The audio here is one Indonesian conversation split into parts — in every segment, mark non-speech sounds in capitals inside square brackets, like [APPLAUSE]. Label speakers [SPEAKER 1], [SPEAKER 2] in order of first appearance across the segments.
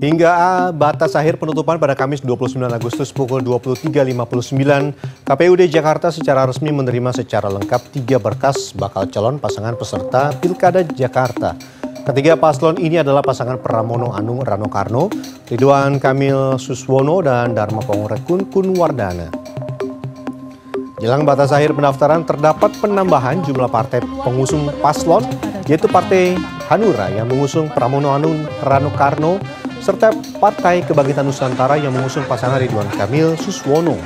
[SPEAKER 1] Hingga batas akhir penutupan pada Kamis 29 Agustus pukul 23.59, KPUD Jakarta secara resmi menerima secara lengkap tiga berkas bakal calon pasangan peserta Pilkada Jakarta. Ketiga paslon ini adalah pasangan Pramono Anung Rano Karno, Ridwan Kamil Suswono, dan Dharma Kun Kunwardana. Jelang batas akhir pendaftaran terdapat penambahan jumlah partai pengusung paslon, yaitu Partai Hanura yang mengusung Pramono Anung Rano Karno serta Partai Kebangkitan Nusantara yang mengusung pasangan Ridwan Kamil Suswono.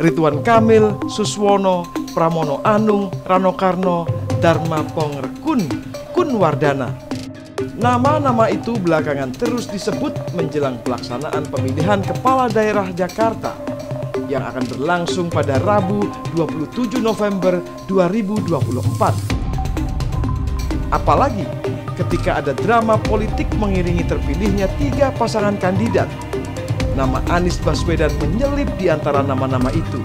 [SPEAKER 2] Ridwan Kamil Suswono, Pramono Anung, Rano Karno, Dharma Pongrekun, Kun Wardana. Nama-nama itu belakangan terus disebut menjelang pelaksanaan pemilihan kepala daerah Jakarta yang akan berlangsung pada Rabu 27 November 2024. Apalagi ketika ada drama politik mengiringi terpilihnya tiga pasangan kandidat. Nama Anies Baswedan menyelip di antara nama-nama itu.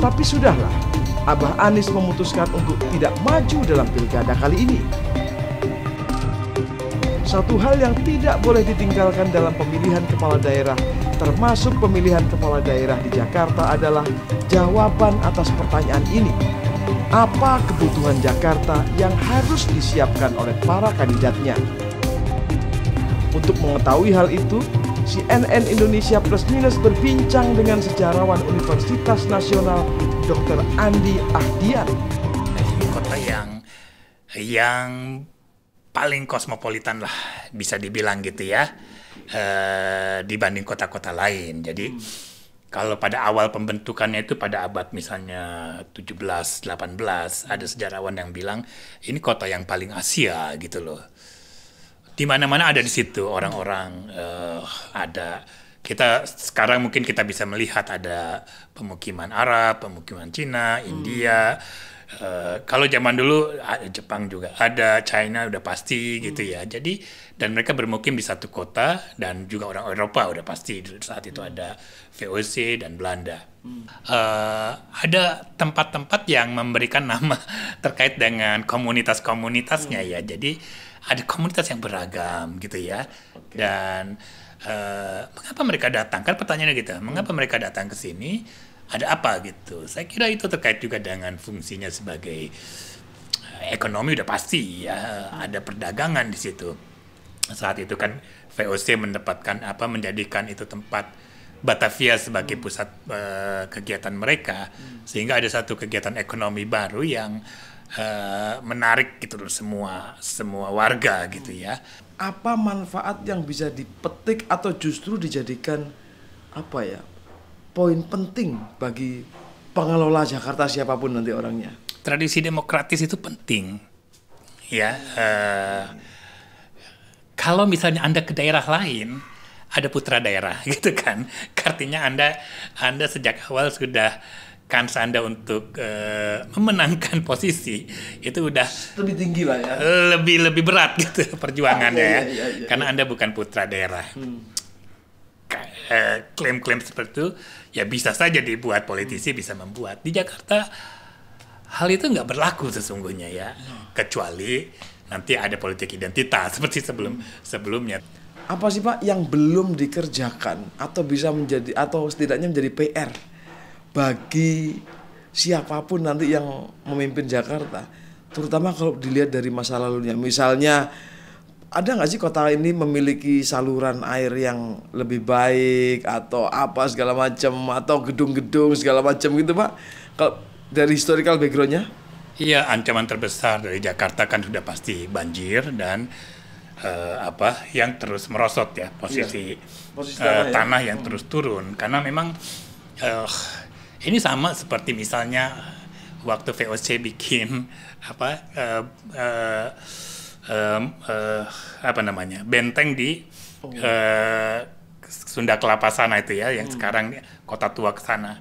[SPEAKER 2] Tapi sudahlah, Abah Anies memutuskan untuk tidak maju dalam pilkada kali ini. Satu hal yang tidak boleh ditinggalkan dalam pemilihan kepala daerah, termasuk pemilihan kepala daerah di Jakarta adalah jawaban atas pertanyaan ini apa kebutuhan Jakarta yang harus disiapkan oleh para kandidatnya. Untuk mengetahui hal itu, CNN Indonesia Plus Minus berbincang dengan sejarawan Universitas Nasional Dr. Andi Ahdian.
[SPEAKER 3] Ini kota yang yang paling kosmopolitan lah bisa dibilang gitu ya Uh, dibanding kota-kota lain. Jadi hmm kalau pada awal pembentukannya itu pada abad misalnya 17, 18, ada sejarawan yang bilang ini kota yang paling Asia gitu loh. Di mana-mana ada di situ orang-orang uh, ada kita sekarang mungkin kita bisa melihat ada pemukiman Arab, pemukiman Cina, hmm. India, Eh, kalau zaman dulu Jepang juga ada China udah pasti hmm. gitu ya hmm. jadi dan mereka bermukim di satu kota dan juga orang Eropa udah pasti saat itu ada VOC dan Belanda hmm. uh, ada tempat-tempat yang memberikan nama [LAUGHS] terkait dengan komunitas-komunitasnya hmm. ya jadi ada komunitas yang beragam gitu ya okay. dan uh, mengapa mereka datang kan pertanyaannya gitu mengapa hmm. mereka datang ke sini ada apa gitu saya kira itu terkait juga dengan fungsinya sebagai eh, ekonomi udah pasti ya ada perdagangan di situ saat itu kan VOC mendapatkan apa menjadikan itu tempat Batavia sebagai hmm. pusat uh, kegiatan mereka hmm. sehingga ada satu kegiatan ekonomi baru yang uh, menarik gitu loh semua semua warga gitu hmm. ya apa manfaat
[SPEAKER 2] yang bisa dipetik atau justru dijadikan apa ya poin penting bagi pengelola Jakarta siapapun nanti orangnya.
[SPEAKER 3] Tradisi demokratis itu penting, ya. Uh, kalau misalnya anda ke daerah lain, ada putra daerah, [LAUGHS] gitu kan? Artinya anda anda sejak awal sudah kans anda untuk uh, memenangkan [LAUGHS] posisi itu udah lebih tinggi lah ya lebih lebih berat gitu [LAUGHS] perjuangannya ah, iya, iya, iya, ya karena anda bukan putra daerah. Hmm. Eh, klaim-klaim seperti itu ya bisa saja dibuat politisi hmm. bisa membuat di Jakarta hal itu nggak berlaku sesungguhnya ya hmm. kecuali nanti ada politik identitas [LAUGHS] seperti sebelum hmm. sebelumnya
[SPEAKER 2] apa sih pak yang belum dikerjakan atau bisa menjadi atau setidaknya menjadi PR bagi siapapun nanti yang memimpin Jakarta terutama kalau dilihat dari masa lalunya misalnya ada nggak sih kota ini memiliki saluran air yang lebih baik atau apa segala macam atau gedung-gedung segala macam gitu pak kalau dari historical backgroundnya
[SPEAKER 3] iya ancaman terbesar dari Jakarta kan sudah pasti banjir dan uh, apa yang terus merosot ya posisi, iya.
[SPEAKER 2] posisi eh, tanah, uh, tanah yang hmm.
[SPEAKER 3] terus turun karena memang uh, ini sama seperti misalnya waktu VOC bikin apa uh, uh, um, uh, apa namanya benteng di oh. uh, Sunda Kelapa sana itu ya yang hmm. sekarang kota tua ke sana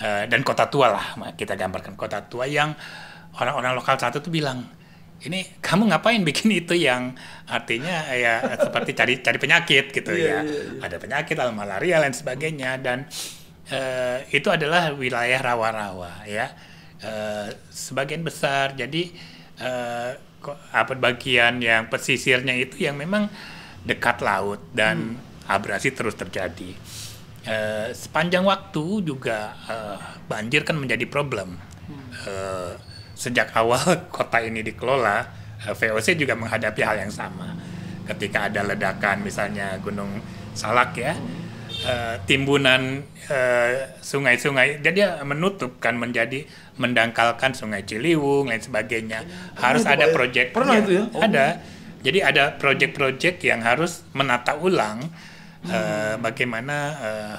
[SPEAKER 3] uh, dan kota tua lah kita gambarkan kota tua yang orang-orang lokal satu tuh bilang ini kamu ngapain bikin itu yang artinya ya seperti cari cari penyakit gitu yeah, ya yeah, yeah. ada penyakit al malaria dan sebagainya dan uh, itu adalah wilayah rawa-rawa ya uh, sebagian besar jadi uh, apa bagian yang pesisirnya itu yang memang dekat laut dan hmm. abrasi terus terjadi. Uh, sepanjang waktu juga uh, banjir kan menjadi problem. Uh, sejak awal [LAUGHS] kota ini dikelola, uh, VOC juga menghadapi hal yang sama. Ketika ada ledakan misalnya Gunung Salak ya, hmm uh, timbunan eh, sungai-sungai uh, sungai menutup jadi menutupkan menjadi mendangkalkan sungai Ciliwung dan sebagainya pernah harus ada ya? proyek pernah ya, itu ya oh. ada jadi ada proyek-proyek yang harus menata ulang hmm. bagaimana uh,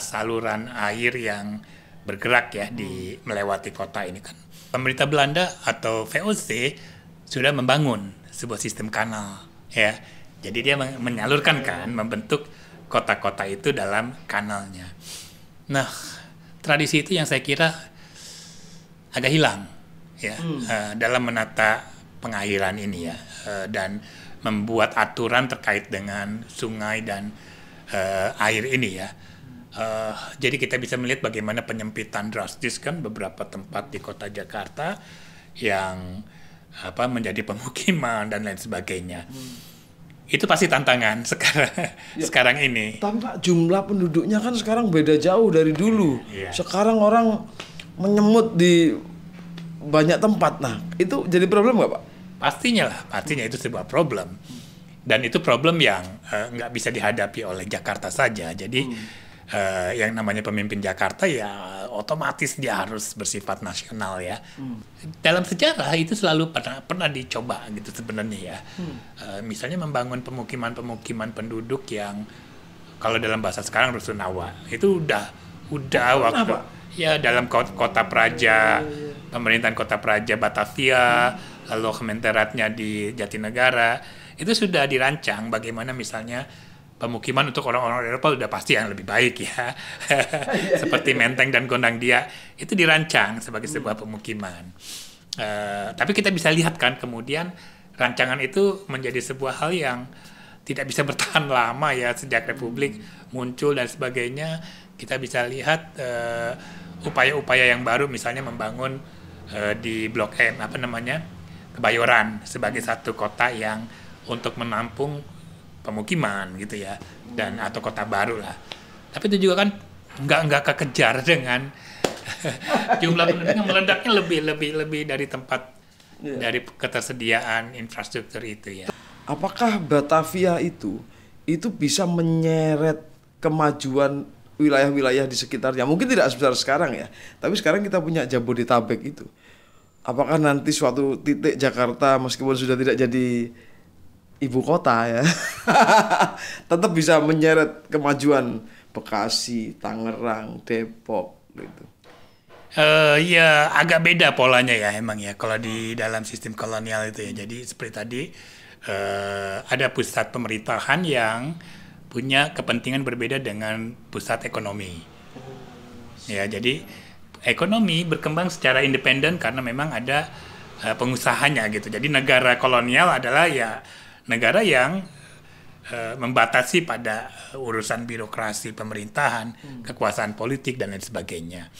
[SPEAKER 3] saluran air yang bergerak ya hmm. di melewati kota ini kan pemerintah Belanda atau VOC sudah membangun sebuah sistem kanal ya jadi dia menyalurkan kan iya. membentuk kota-kota itu dalam kanalnya. Nah, tradisi itu yang saya kira agak hilang ya hmm. uh, dalam menata pengairan ini ya uh, dan membuat aturan terkait dengan sungai dan uh, air ini ya. Uh, jadi kita bisa melihat bagaimana penyempitan drastis kan beberapa tempat di kota Jakarta yang apa menjadi [LAUGHS] pemukiman dan lain sebagainya. Hmm itu pasti tantangan [LAUGHS] sekarang ya, sekarang ini.
[SPEAKER 2] Tapi Pak jumlah penduduknya kan sekarang beda jauh dari dulu. Ya. Sekarang orang menyemut di banyak tempat. Nah itu
[SPEAKER 3] jadi problem nggak Pak? Pastinya lah, pastinya itu sebuah problem. Dan itu problem yang eh, nggak uh, bisa dihadapi oleh Jakarta saja. Jadi hmm uh, yang namanya pemimpin Jakarta ya otomatis dia harus bersifat nasional ya. Hmm. Dalam sejarah itu selalu pernah pernah dicoba gitu sebenarnya ya. Hmm. Uh, misalnya membangun pemukiman-pemukiman penduduk yang kalau dalam bahasa sekarang rusunawa itu udah udah oh, waktu ya dalam kota, kota Praja, oh, iya, iya, iya. pemerintahan kota Praja Batavia, hmm. lalu kementeratnya di Jatinegara itu sudah dirancang bagaimana misalnya pemukiman untuk orang-orang Eropa sudah pasti yang lebih baik ya. [LAUGHS] Seperti Menteng dan Gondang Dia itu dirancang sebagai hmm. sebuah pemukiman. Uh, tapi kita bisa lihat kan kemudian rancangan itu menjadi sebuah hal yang tidak bisa [LAUGHS] bertahan lama ya sejak Republik hmm. muncul dan sebagainya kita bisa lihat eh, upaya-upaya uh, yang baru misalnya membangun uh, di Blok M apa namanya Kebayoran sebagai hmm. satu kota yang untuk menampung pemukiman gitu ya dan atau kota baru lah tapi itu juga kan nggak nggak kekejar [LAUGHS] dengan [LAUGHS] jumlah penduduk yang meledaknya lebih lebih lebih dari tempat yeah. dari ketersediaan infrastruktur itu ya
[SPEAKER 2] apakah Batavia itu itu bisa menyeret kemajuan wilayah-wilayah di sekitarnya mungkin tidak sebesar sekarang ya tapi sekarang kita punya Jabodetabek itu apakah nanti suatu titik Jakarta meskipun sudah tidak jadi ibu kota ya [LAUGHS] tetap bisa menyeret kemajuan Bekasi, Tangerang, Depok gitu.
[SPEAKER 3] Uh, ya agak beda polanya ya emang ya kalau di dalam sistem kolonial itu ya. Jadi seperti tadi uh, ada pusat pemerintahan yang punya kepentingan berbeda dengan pusat ekonomi. Ya jadi ekonomi berkembang secara independen karena memang ada eh, pengusahanya gitu. Jadi negara kolonial adalah ya negara yang uh, membatasi pada urusan birokrasi pemerintahan, hmm. kekuasaan politik dan lain sebagainya.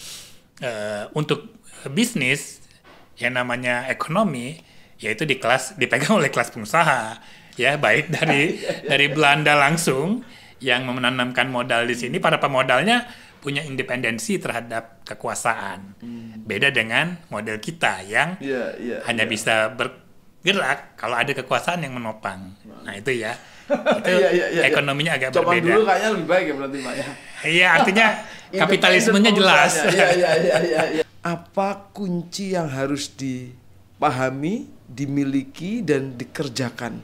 [SPEAKER 3] Uh, untuk bisnis yang namanya ekonomi yaitu di kelas dipegang oleh kelas pengusaha ya baik dari [LAUGHS] dari Belanda langsung yang menanamkan modal di sini para pemodalnya punya independensi terhadap kekuasaan. Hmm. Beda dengan model kita yang yeah, yeah, hanya yeah. bisa ber, gerak kalau ada kekuasaan yang menopang. Nah itu ya, [LAUGHS] itu iya, iya, iya, ekonominya agak Coba berbeda. dulu kayaknya
[SPEAKER 2] lebih baik ya berarti Pak ya.
[SPEAKER 3] Iya artinya [LAUGHS] [LAUGHS] kapitalismenya
[SPEAKER 2] jelas. Iya, iya, iya, iya, iya. Apa kunci yang harus dipahami, dimiliki, dan dikerjakan?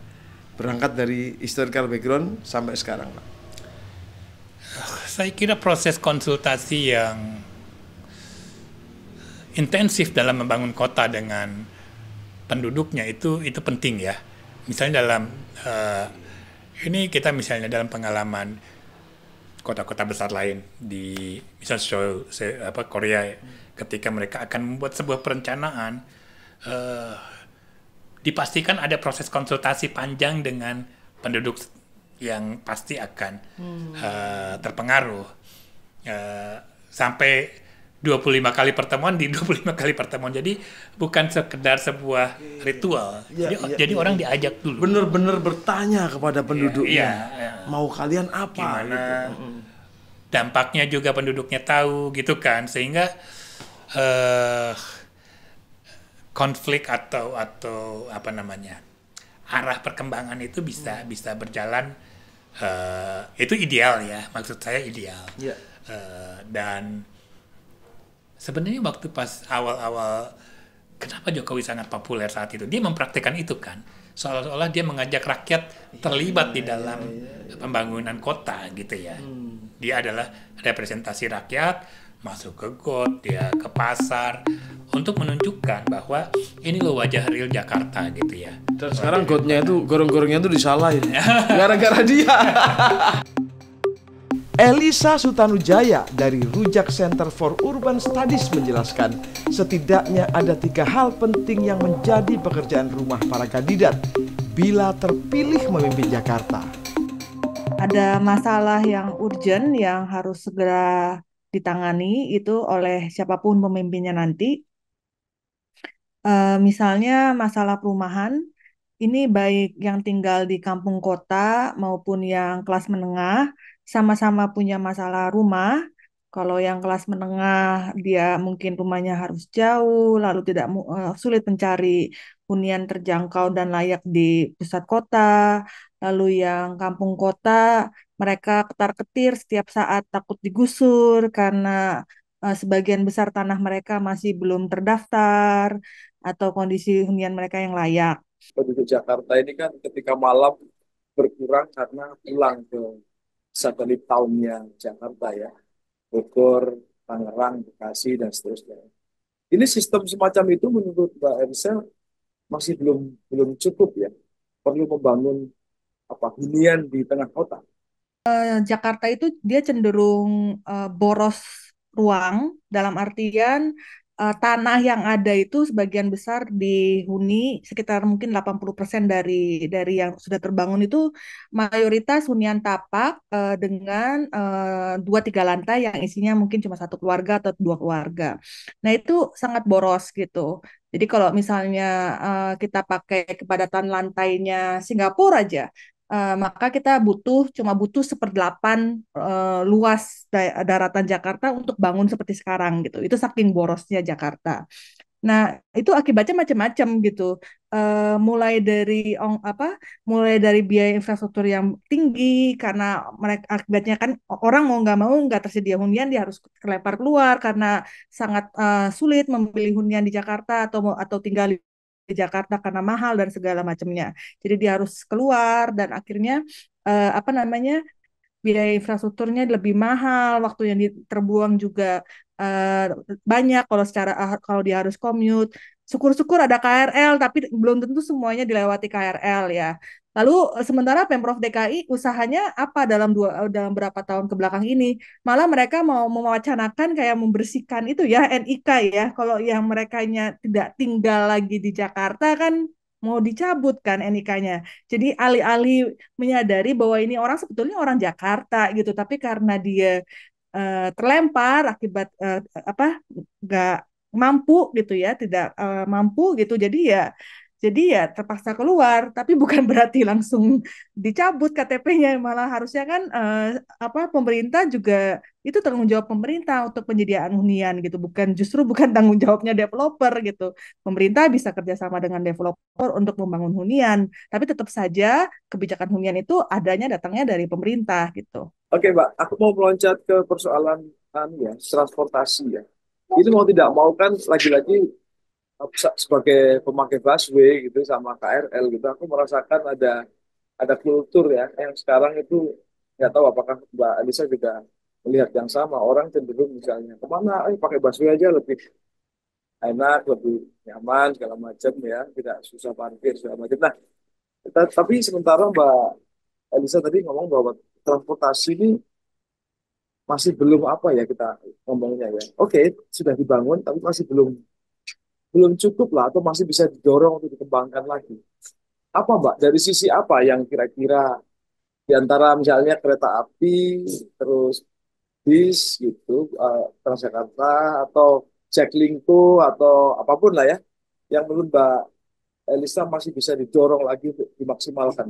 [SPEAKER 2] Berangkat dari historical background
[SPEAKER 3] sampai sekarang Pak. [SIGHS] Saya kira proses konsultasi yang intensif dalam membangun kota dengan penduduknya itu itu penting ya. Misalnya dalam uh, ini kita misalnya dalam pengalaman kota-kota besar lain di misalnya Seoul, se, apa Korea hmm. ketika mereka akan membuat sebuah perencanaan uh, dipastikan ada proses konsultasi panjang dengan penduduk yang pasti akan
[SPEAKER 2] hmm. uh,
[SPEAKER 3] terpengaruh uh, sampai 25 kali pertemuan di 25 kali pertemuan. Jadi bukan sekedar sebuah iya, iya. ritual. Ya, jadi iya, jadi ya, orang ya.
[SPEAKER 2] diajak dulu. Benar-benar bertanya kepada penduduknya. Ya,
[SPEAKER 3] ya, ya. Mau kalian apa gitu. Dampaknya juga penduduknya tahu gitu kan. Sehingga uh, konflik atau atau apa namanya? arah perkembangan itu bisa hmm. bisa berjalan uh, itu ideal ya. Maksud saya ideal. Ya. Uh, dan sebenarnya waktu pas awal-awal kenapa Jokowi sangat populer saat itu dia mempraktekkan itu kan seolah-olah dia mengajak rakyat iya, terlibat ya, di iya, dalam ya, ya, pembangunan kota gitu ya hmm. dia adalah representasi rakyat masuk ke got dia ke pasar untuk menunjukkan bahwa ini loh wajah real Jakarta gitu ya dan sekarang
[SPEAKER 2] gotnya itu gorong-gorongnya itu disalahin [LAUGHS] gara-gara dia [LAUGHS] Elisa Sutanujaya dari Rujak Center for Urban Studies menjelaskan, setidaknya ada tiga hal penting yang menjadi pekerjaan rumah para kandidat bila terpilih memimpin Jakarta.
[SPEAKER 4] Ada masalah yang urgent yang harus segera ditangani itu oleh siapapun pemimpinnya nanti. E, misalnya masalah perumahan, ini baik yang tinggal di kampung kota maupun yang kelas menengah sama-sama punya masalah rumah. Kalau yang kelas menengah dia mungkin rumahnya harus jauh, lalu tidak eh, sulit mencari hunian terjangkau dan layak di pusat kota. Lalu yang kampung kota mereka ketar-ketir setiap saat takut digusur karena uh, sebagian besar tanah mereka masih belum terdaftar atau kondisi hunian mereka yang layak.
[SPEAKER 1] Penduduk Jakarta ini kan ketika malam berkurang karena pulang ke satelit tahunnya Jakarta ya,
[SPEAKER 4] Bogor,
[SPEAKER 1] Tangerang, Bekasi, dan seterusnya. Ini sistem semacam itu menurut Mbak Ersel masih belum belum cukup ya, perlu membangun apa hunian di tengah kota.
[SPEAKER 4] Eh, Jakarta itu dia cenderung uh, boros ruang dalam artian uh, tanah yang ada itu sebagian besar dihuni sekitar mungkin 80% dari dari yang sudah terbangun itu mayoritas hunian tapak uh, dengan uh, dua tiga lantai yang isinya mungkin cuma satu keluarga atau dua keluarga. Nah, itu sangat boros gitu. Jadi kalau misalnya uh, kita pakai kepadatan lantainya Singapura aja, uh, maka kita butuh cuma butuh seperdelapan uh, luas da daratan Jakarta untuk bangun seperti sekarang gitu. Itu saking borosnya Jakarta. Nah, itu akibatnya macam-macam gitu. Uh, mulai dari ong, apa? Mulai dari biaya infrastruktur yang tinggi karena mereka akibatnya kan orang mau nggak mau nggak tersedia hunian dia harus kelempar keluar karena sangat uh, sulit membeli hunian di Jakarta atau atau tinggal di ke Jakarta karena mahal dan segala macamnya. Jadi dia harus keluar dan akhirnya uh, apa namanya biaya infrastrukturnya lebih mahal, waktu yang terbuang juga uh, banyak kalau secara ah, kalau dia harus commute. Syukur-syukur ada KRL tapi belum tentu semuanya dilewati KRL ya. Lalu eh, sementara Pemprov DKI usahanya apa dalam dua eh, dalam berapa tahun ke belakang ini? Malah mereka mau mewacanakan kayak membersihkan itu ya NIK ya. Kalau yang merekanya tidak tinggal lagi di Jakarta kan mau dicabut kan NIK-nya. Jadi alih-alih menyadari bahwa ini orang sebetulnya orang Jakarta gitu, tapi karena dia uh, terlempar akibat uh, apa nggak mampu gitu ya, tidak uh, mampu gitu. Jadi ya jadi ya terpaksa keluar, tapi bukan [LAUGHS] berarti langsung dicabut KTP-nya, malah harusnya kan eh, apa pemerintah juga itu tanggung jawab pemerintah untuk penyediaan hunian gitu, bukan justru bukan [LAUGHS] tanggung jawabnya developer gitu. Pemerintah bisa kerjasama dengan developer untuk membangun hunian, tapi tetap saja kebijakan hunian itu adanya datangnya dari pemerintah gitu.
[SPEAKER 1] Oke, Mbak, aku mau meloncat ke persoalan anu ya, transportasi ya. Itu mau tidak mau kan lagi-lagi sebagai pemakai busway gitu sama KRL gitu aku merasakan ada ada kultur ya yang sekarang itu nggak tahu apakah Mbak Alisa juga melihat yang sama orang cenderung misalnya kemana eh pakai busway aja lebih enak lebih nyaman segala macam ya tidak susah parkir segala macam nah tapi sementara Mbak Elisa tadi ngomong bahwa transportasi ini masih belum apa ya kita ngomongnya ya oke sudah dibangun tapi masih belum belum cukup lah atau masih bisa didorong untuk dikembangkan lagi. Apa Mbak, dari sisi apa yang kira-kira di antara misalnya kereta api, terus bis gitu, uh, Transjakarta, atau Jaklingko, atau apapun lah ya, yang menurut Mbak Elisa masih bisa didorong lagi untuk dimaksimalkan?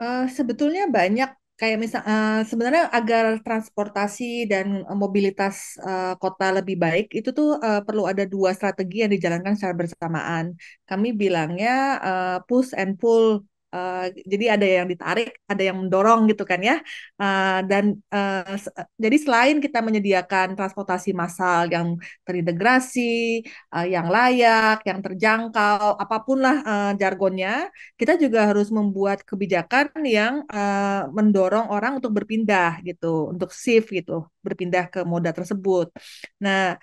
[SPEAKER 4] Uh, sebetulnya banyak kayak misal uh, sebenarnya agar transportasi dan eh, mobilitas uh, kota lebih baik itu tuh uh, perlu ada dua strategi yang dijalankan secara bersamaan. Kami bilangnya uh, push and pull Uh, jadi ada yang ditarik, ada yang mendorong gitu kan ya. Uh, dan uh, jadi selain kita menyediakan transportasi massal yang terintegrasi, uh, yang layak, yang terjangkau, apapun lah uh, jargonnya, kita juga harus membuat kebijakan yang uh, mendorong orang untuk berpindah gitu, untuk shift gitu, berpindah ke moda tersebut. Nah,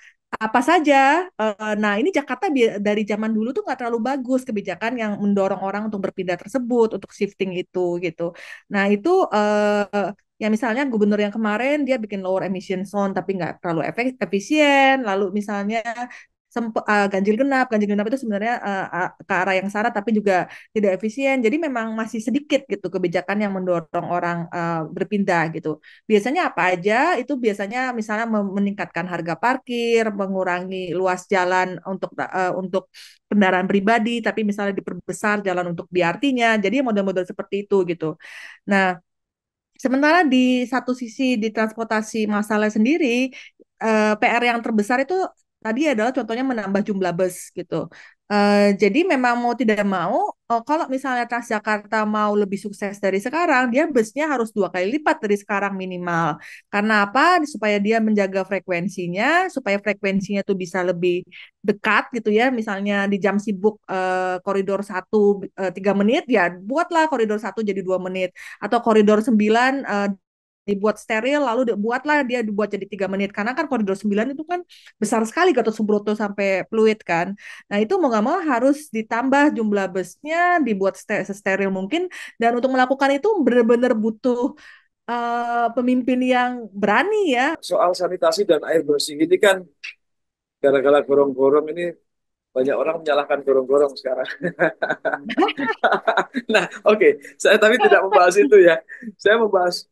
[SPEAKER 4] apa saja. Eh, nah, ini Jakarta dari zaman dulu tuh nggak terlalu bagus kebijakan yang mendorong orang untuk berpindah tersebut, untuk shifting itu gitu. Nah, itu eh, ya misalnya gubernur yang kemarin dia bikin lower emission zone tapi nggak terlalu efek efisien lalu misalnya sempe, uh, ganjil genap ganjil genap itu sebenarnya uh, ke arah yang syarat tapi juga tidak efisien jadi memang masih sedikit gitu kebijakan yang mendorong orang uh, berpindah gitu biasanya apa aja itu biasanya misalnya meningkatkan harga parkir mengurangi luas jalan untuk uh, untuk kendaraan pribadi tapi misalnya diperbesar jalan untuk BRT-nya jadi ya model-model seperti itu gitu nah Sementara di satu sisi di transportasi masalah sendiri, PR yang terbesar itu tadi adalah contohnya menambah jumlah bus gitu. Uh, jadi memang mau tidak mau, uh, kalau misalnya Transjakarta mau lebih sukses dari sekarang, dia busnya harus dua kali lipat dari sekarang minimal. Karena apa? Supaya dia menjaga frekuensinya, supaya frekuensinya tuh bisa lebih dekat gitu ya. Misalnya di jam sibuk uh, koridor satu tiga menit, ya buatlah koridor satu jadi dua menit. Atau koridor sembilan dibuat steril lalu dibuatlah dia dibuat jadi tiga menit karena kan koridor 9 itu kan besar sekali Gatot Subroto sampai fluid kan nah itu mau nggak mau harus ditambah jumlah busnya dibuat steril mungkin dan untuk melakukan itu benar-benar butuh uh, pemimpin yang berani ya
[SPEAKER 1] soal sanitasi dan air bersih ini kan gara-gara gorong-gorong ini banyak orang menyalahkan gorong-gorong sekarang. [LAUGHS] nah, oke, okay. saya tapi tidak membahas itu ya. Saya membahas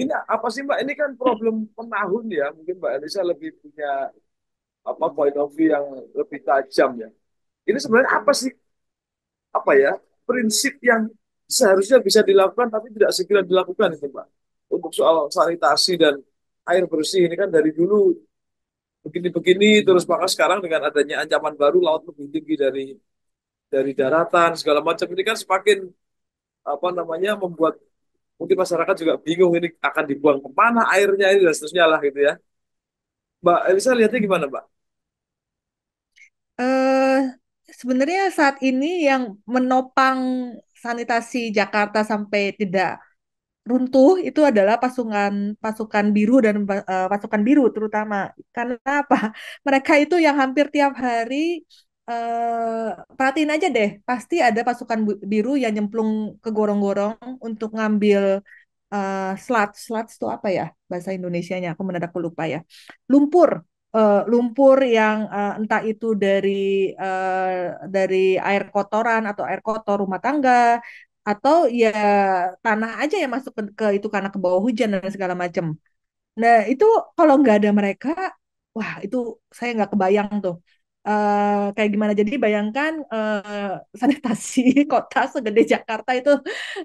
[SPEAKER 1] ini apa sih Mbak? Ini kan problem penahun ya. Mungkin Mbak Elisa lebih punya apa point of view yang lebih tajam ya. Ini sebenarnya apa sih? Apa ya? Prinsip yang seharusnya bisa dilakukan tapi tidak segera dilakukan itu Mbak. Untuk soal sanitasi dan air bersih ini kan dari dulu begini-begini terus maka sekarang dengan adanya ancaman baru laut lebih tinggi dari dari daratan segala macam ini kan semakin apa namanya membuat mungkin masyarakat juga bingung ini akan dibuang kemana airnya ini dan seterusnya lah gitu ya Mbak Elisa lihatnya gimana Mbak?
[SPEAKER 4] Uh, sebenarnya saat ini yang menopang sanitasi Jakarta sampai tidak runtuh itu adalah pasukan pasukan biru dan uh, pasukan biru terutama karena apa mereka itu yang hampir tiap hari Eh, perhatiin aja deh, pasti ada pasukan biru yang nyemplung ke gorong-gorong untuk ngambil uh, eh, slat. Slat itu apa ya bahasa Indonesianya? Aku mendadak lupa ya. Lumpur, uh, lumpur yang uh, entah itu dari uh, dari air kotoran atau air kotor rumah tangga atau ya tanah aja yang masuk ke, ke itu karena ke bawah hujan dan segala macam. Nah itu kalau nggak ada mereka, wah itu saya nggak kebayang tuh Uh, kayak gimana jadi bayangkan uh, sanitasi [LAUGHS] kota segede Jakarta itu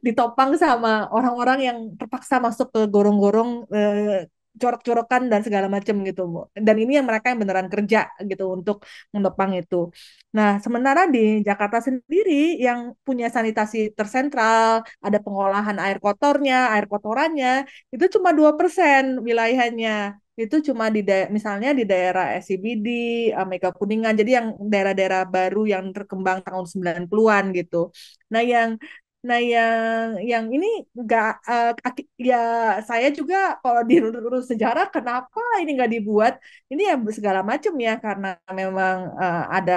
[SPEAKER 4] ditopang sama orang-orang yang terpaksa masuk ke gorong-gorong uh, eh, corok-corokan dan segala macam gitu Dan ini yang mereka yang beneran kerja gitu untuk menopang itu. Nah, sementara di Jakarta sendiri yang punya sanitasi tersentral, ada pengolahan air kotornya, air kotorannya, itu cuma dua persen wilayahnya itu cuma di daerah, misalnya di daerah SCBD, Mega Kuningan, jadi yang daerah-daerah baru yang terkembang tahun 90-an gitu. Nah, yang nah yang yang ini enggak uh, eh, ya saya juga kalau di urus sejarah kenapa ini nggak dibuat? Ini ya segala macam ya karena memang uh, ada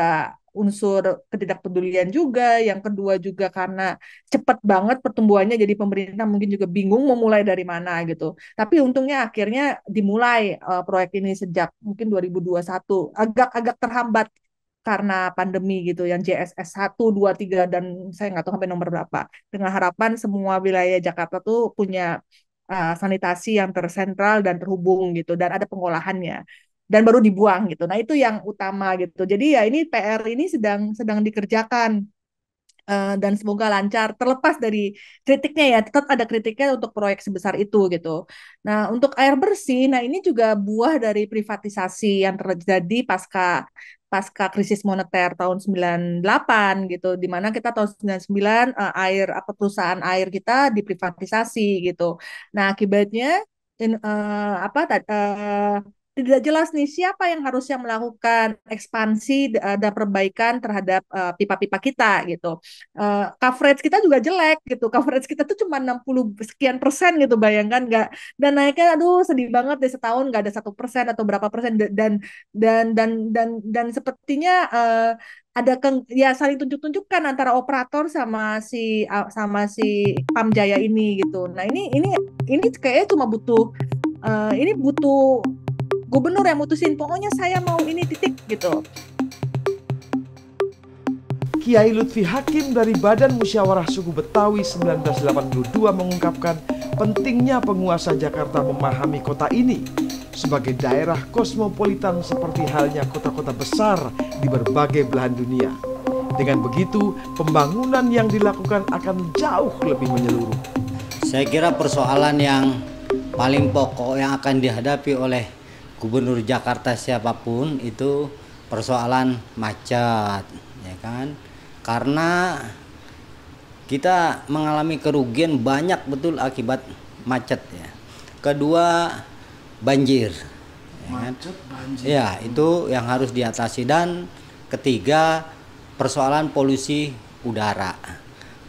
[SPEAKER 4] unsur ketidakpedulian juga, yang kedua juga karena cepat banget pertumbuhannya jadi pemerintah mungkin juga bingung mau mulai dari mana gitu. Tapi untungnya akhirnya dimulai uh, proyek ini sejak mungkin 2021, agak-agak terhambat karena pandemi gitu yang JSS 1 2 3 dan saya nggak tahu sampai nomor berapa. Dengan harapan semua wilayah Jakarta tuh punya uh, sanitasi yang tersentral dan terhubung gitu dan ada pengolahannya dan baru dibuang gitu. Nah, itu yang utama gitu. Jadi ya ini PR ini sedang sedang dikerjakan uh, dan semoga lancar terlepas dari kritiknya ya tetap ada kritiknya untuk proyek sebesar itu gitu. Nah, untuk air bersih nah ini juga buah dari privatisasi yang terjadi pasca pasca krisis moneter tahun 98 gitu di mana kita tahun 99 uh, eh, air apa perusahaan air kita diprivatisasi gitu. Nah, akibatnya in, uh, apa uh, tidak jelas nih siapa yang harusnya melakukan ekspansi eh, dan perbaikan terhadap eh, pipa-pipa uh, kita gitu. Uh, coverage kita juga jelek gitu. Coverage kita tuh cuma 60 sekian persen gitu bayangkan nggak dan naiknya aduh sedih banget deh setahun nggak ada satu persen atau berapa persen dan dan dan dan dan sepertinya uh, ada ke, ya saling tunjuk-tunjukkan antara operator sama si sama si Pamjaya ini gitu. Nah, ini ini ini kayaknya cuma butuh uh, ini butuh gubernur yang mutusin pokoknya saya mau ini titik gitu
[SPEAKER 2] Kiai Lutfi Hakim dari Badan Musyawarah Suku Betawi 1982 mengungkapkan pentingnya penguasa Jakarta memahami kota ini sebagai daerah kosmopolitan seperti halnya kota-kota besar di berbagai belahan dunia.
[SPEAKER 5] Dengan begitu, pembangunan yang dilakukan akan jauh lebih menyeluruh. Saya kira persoalan yang paling pokok yang akan dihadapi oleh gubernur Jakarta siapapun itu persoalan macet ya kan karena kita mengalami kerugian banyak betul akibat macet ya kedua banjir ya,
[SPEAKER 1] kan? macet banjir ya
[SPEAKER 5] itu yang harus diatasi dan ketiga persoalan polusi udara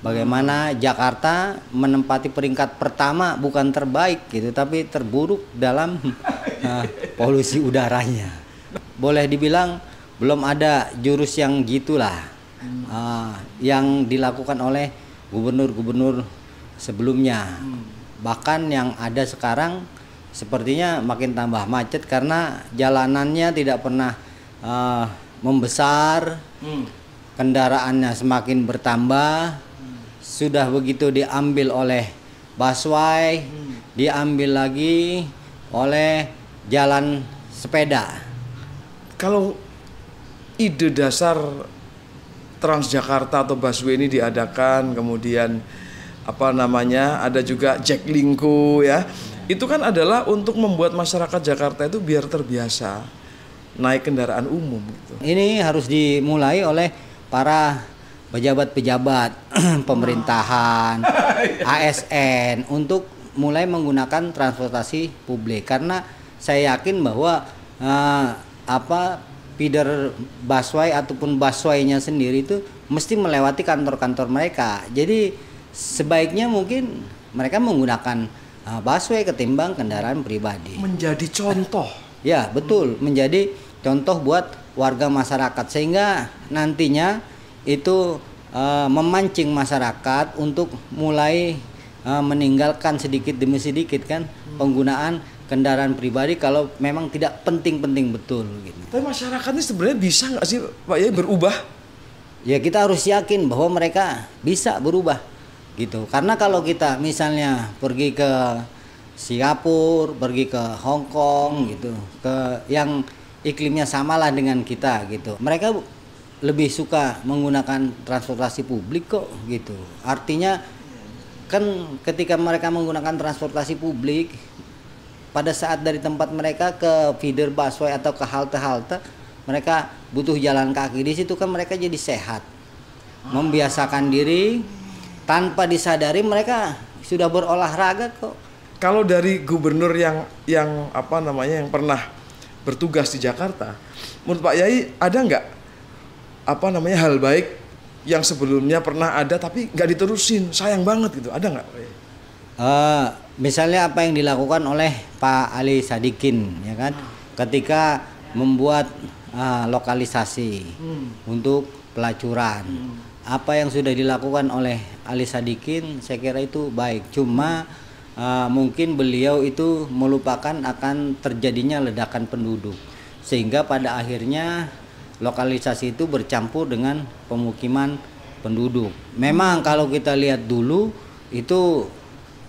[SPEAKER 5] bagaimana hmm. Jakarta menempati peringkat pertama bukan terbaik gitu tapi terburuk dalam polusi udaranya. Boleh dibilang belum ada jurus yang gitulah hmm. uh, yang dilakukan oleh gubernur-gubernur sebelumnya. Hmm. Bahkan yang ada sekarang sepertinya makin tambah macet karena jalanannya tidak pernah uh, membesar, hmm. kendaraannya semakin bertambah. Hmm. Sudah begitu diambil oleh busway, hmm. diambil lagi oleh jalan sepeda. Kalau ide dasar
[SPEAKER 2] Transjakarta atau busway ini diadakan, kemudian apa namanya ada juga Jack Linko, ya, itu kan adalah untuk membuat masyarakat Jakarta itu
[SPEAKER 5] biar terbiasa naik kendaraan umum. Gitu. Ini harus dimulai oleh para pejabat-pejabat [CLEARS THROAT] pemerintahan, ASN [LAUGHS] iya. untuk mulai menggunakan transportasi publik karena saya yakin bahwa uh, apa feeder busway ataupun busway-nya sendiri itu mesti melewati kantor-kantor mereka. Jadi sebaiknya mungkin mereka menggunakan uh, busway ketimbang kendaraan pribadi.
[SPEAKER 2] Menjadi contoh.
[SPEAKER 5] ya, betul, hmm. menjadi contoh buat warga masyarakat sehingga nantinya itu uh, memancing masyarakat untuk mulai uh, meninggalkan sedikit demi sedikit kan hmm. penggunaan kendaraan pribadi kalau memang tidak penting-penting betul gitu. Tapi masyarakatnya sebenarnya bisa nggak sih Pak Yai berubah? Ya kita harus yakin bahwa mereka bisa berubah gitu. Karena kalau kita misalnya pergi ke Singapura, pergi ke Hong Kong gitu, ke yang iklimnya samalah dengan kita gitu. Mereka lebih suka menggunakan transportasi publik kok gitu. Artinya kan ketika mereka menggunakan transportasi publik pada saat dari tempat mereka ke feeder busway atau ke halte-halte mereka butuh jalan kaki di situ kan mereka jadi sehat membiasakan diri tanpa disadari mereka sudah berolahraga kok kalau dari gubernur yang yang apa namanya yang pernah
[SPEAKER 2] bertugas di Jakarta menurut Pak Yai ada nggak apa namanya
[SPEAKER 5] hal baik yang sebelumnya pernah ada tapi
[SPEAKER 2] nggak diterusin sayang
[SPEAKER 5] banget gitu ada nggak uh, misalnya apa yang dilakukan oleh Pak Ali Sadikin ya kan ketika membuat uh, lokalisasi hmm. untuk pelacuran hmm. apa yang sudah dilakukan oleh Ali Sadikin saya kira itu baik cuma uh, mungkin beliau itu melupakan akan terjadinya ledakan penduduk sehingga pada akhirnya lokalisasi itu bercampur dengan pemukiman penduduk memang kalau kita lihat dulu itu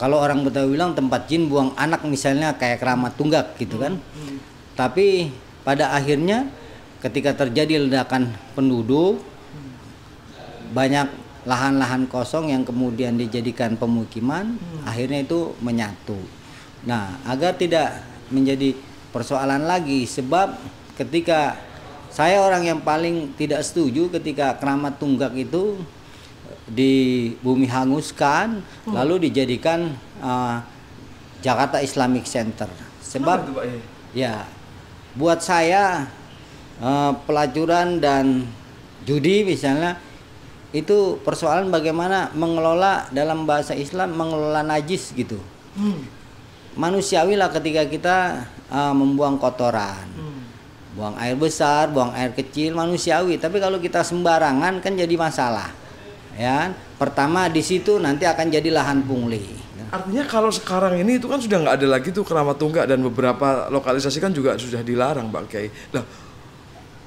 [SPEAKER 5] kalau orang Betawi bilang tempat jin buang anak misalnya kayak keramat tunggak gitu kan. Hmm. Tapi pada akhirnya ketika terjadi ledakan penduduk hmm. banyak lahan-lahan kosong yang kemudian dijadikan pemukiman hmm. akhirnya itu menyatu. Nah, agar tidak menjadi persoalan lagi sebab ketika saya orang yang paling tidak setuju ketika keramat tunggak itu di bumi hanguskan hmm. lalu dijadikan uh, Jakarta Islamic Center sebab itu, ya buat saya uh, pelacuran dan judi misalnya itu persoalan bagaimana mengelola dalam bahasa Islam mengelola najis gitu hmm. manusiawi lah ketika kita uh, membuang kotoran hmm. buang air besar buang air kecil manusiawi tapi kalau kita sembarangan kan jadi masalah ya pertama di situ nanti akan jadi lahan pungli
[SPEAKER 2] artinya kalau sekarang ini itu kan sudah nggak ada lagi tuh keramat tunggak dan beberapa lokalisasi kan juga sudah dilarang pak kiai Nah,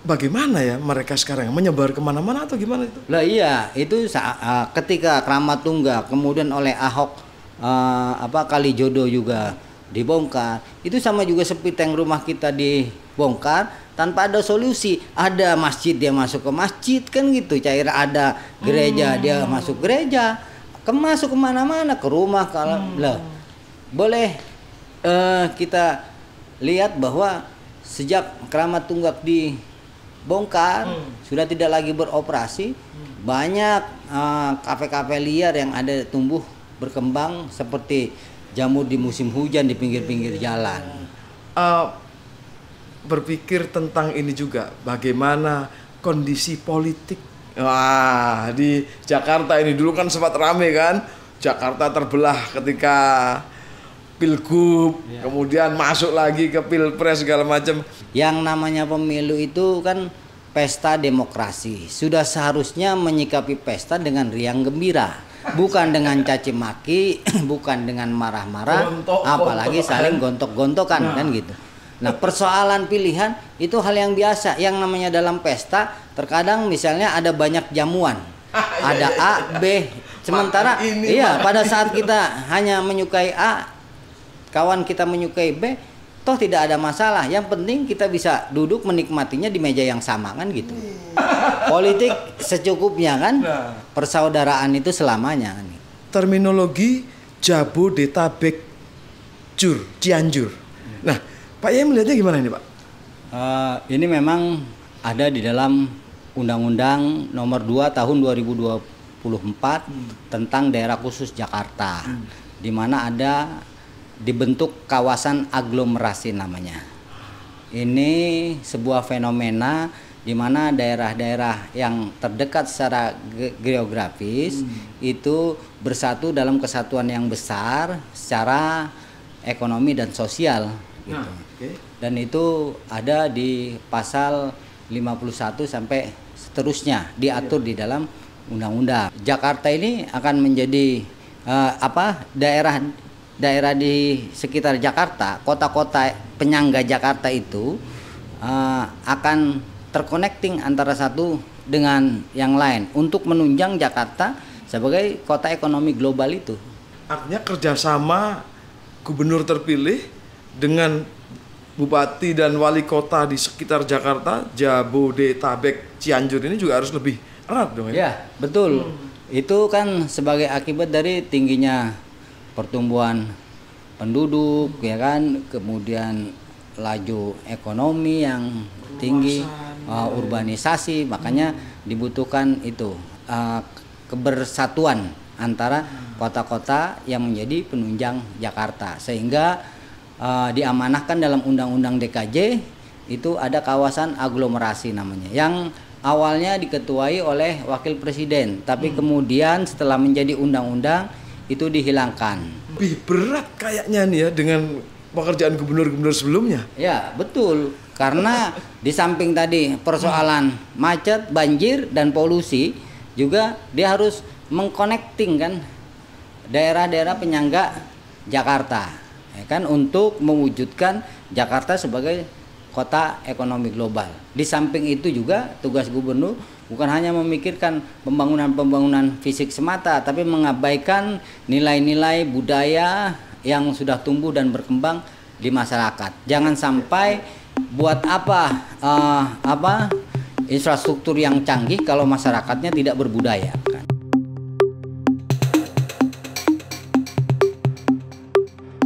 [SPEAKER 2] bagaimana ya mereka sekarang menyebar kemana-mana atau gimana itu
[SPEAKER 5] lah iya itu saat ketika keramat tunggak kemudian oleh ahok uh, apa kali jodoh juga dibongkar itu sama juga sepi sepiteng rumah kita dibongkar tanpa ada solusi ada masjid dia masuk ke masjid kan gitu cair ada gereja hmm. dia masuk gereja ke masuk kemana-mana ke rumah kalau hmm. lah boleh uh, kita lihat bahwa sejak keramat tunggak dibongkar hmm. sudah tidak lagi beroperasi hmm. banyak eh, kafe-kafe uh, liar yang ada tumbuh berkembang seperti jamur di musim hujan di pinggir-pinggir jalan
[SPEAKER 2] uh, berpikir tentang ini juga bagaimana kondisi politik wah di Jakarta ini dulu kan sempat rame kan Jakarta terbelah
[SPEAKER 5] ketika pilgub ya. kemudian masuk lagi ke pilpres segala macam yang namanya pemilu itu kan pesta demokrasi sudah seharusnya menyikapi pesta dengan riang gembira bukan dengan caci maki [CLEARS THROAT] bukan dengan marah-marah apalagi saling gontok-gontokan nah. kan gitu Nah, persoalan pilihan itu hal yang biasa. Yang namanya dalam pesta, terkadang misalnya ada banyak jamuan. [LAUGHS]
[SPEAKER 4] Ah, iya, ada iya, A, iya. B.
[SPEAKER 5] Sementara ini, iya, pada saat [LAUGHS] kita hanya menyukai A, kawan kita menyukai B, toh tidak ada masalah. Yang penting kita bisa duduk menikmatinya di meja yang sama kan gitu. [LAUGHS] Politik secukupnya kan. Nah. Persaudaraan itu selamanya kan. Terminologi Jabodetabek Cur, Cianjur. Nah, Pak Yai melihatnya gimana ini Pak? Uh, ini memang ada di dalam Undang-Undang Nomor 2 Tahun 2024 hmm. tentang Daerah Khusus Jakarta, hmm. di mana ada dibentuk kawasan aglomerasi namanya. Ini sebuah fenomena di mana daerah-daerah yang terdekat secara geografis hmm. itu bersatu dalam kesatuan yang besar secara ekonomi dan sosial gitu. Ah, okay. Dan itu ada di pasal 51 sampai seterusnya diatur yeah. di dalam undang-undang. Jakarta ini akan menjadi uh, apa daerah daerah di sekitar Jakarta, kota-kota penyangga Jakarta itu uh, akan terkonekting antara satu dengan yang lain untuk menunjang Jakarta sebagai kota ekonomi global itu.
[SPEAKER 2] Artinya kerjasama gubernur terpilih dengan bupati dan wali kota di sekitar Jakarta, Jabodetabek, Cianjur ini juga harus lebih
[SPEAKER 5] erat dong ya. Ya, betul. Hmm. Itu kan sebagai akibat dari tingginya pertumbuhan penduduk ya kan, kemudian laju ekonomi yang tinggi, uh, urbanisasi, makanya hmm. dibutuhkan itu uh, kebersatuan antara kota-kota yang menjadi penunjang Jakarta sehingga uh, diamanahkan dalam Undang-Undang DKJ itu ada kawasan aglomerasi namanya yang awalnya diketuai oleh Wakil Presiden tapi hmm. kemudian setelah menjadi Undang-Undang itu dihilangkan.
[SPEAKER 2] Lebih berat kayaknya nih ya dengan pekerjaan gubernur-gubernur sebelumnya.
[SPEAKER 5] Ya betul karena di samping tadi persoalan hmm. macet, banjir dan polusi juga dia harus mengkonekting kan daerah-daerah penyangga Jakarta ya kan untuk mewujudkan Jakarta sebagai kota ekonomi global. Di samping itu juga tugas gubernur bukan hanya memikirkan pembangunan-pembangunan fisik semata tapi mengabaikan nilai-nilai budaya yang sudah tumbuh dan berkembang di masyarakat. Jangan sampai buat apa uh, apa infrastruktur yang canggih kalau masyarakatnya tidak berbudaya kan.